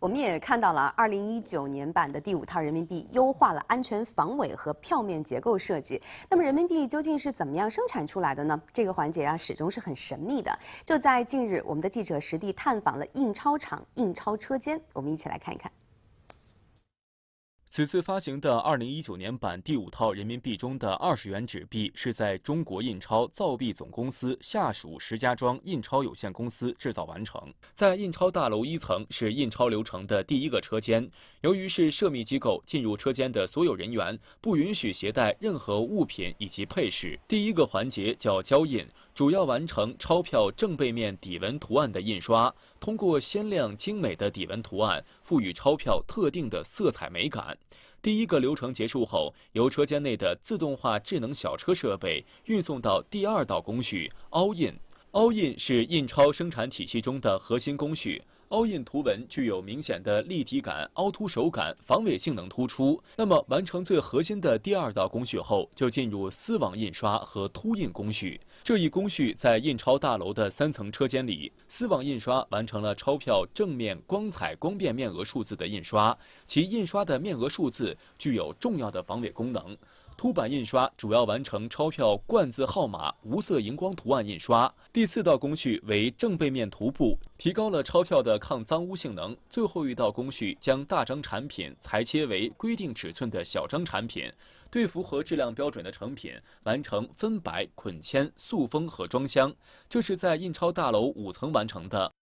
我们也看到了，二零一九年版的第五套人民币优化了安全防伪和票面结构设计。那么，人民币究竟是怎么样生产出来的呢？这个环节啊，始终是很神秘的。就在近日，我们的记者实地探访了印钞厂印钞车间，我们一起来看一看。此次发行的二零一九年版第五套人民币中的二十元纸币，是在中国印钞造币总公司下属石家庄印钞有限公司制造完成。在印钞大楼一层是印钞流程的第一个车间，由于是涉密机构，进入车间的所有人员不允许携带任何物品以及配饰。第一个环节叫胶印，主要完成钞票正背面底纹图案的印刷。通过鲜亮精美的底纹图案，赋予钞票特定的色彩美感。第一个流程结束后，由车间内的自动化智能小车设备运送到第二道工序凹印。凹印是印钞生产体系中的核心工序。凹印图文具有明显的立体感、凹凸手感，防伪性能突出。那么，完成最核心的第二道工序后，就进入丝网印刷和凸印工序。这一工序在印钞大楼的三层车间里，丝网印刷完成了钞票正面光彩光变面额数字的印刷，其印刷的面额数字具有重要的防伪功能。凸版印刷主要完成钞票冠字、号码、无色荧光图案印刷。第四道工序为正背面涂布，提高了钞票的抗脏污性能。最后一道工序将大张产品裁切为规定尺寸的小张产品，对符合质量标准的成品完成分百捆签、塑封和装箱。这是在印钞大楼五层完成的。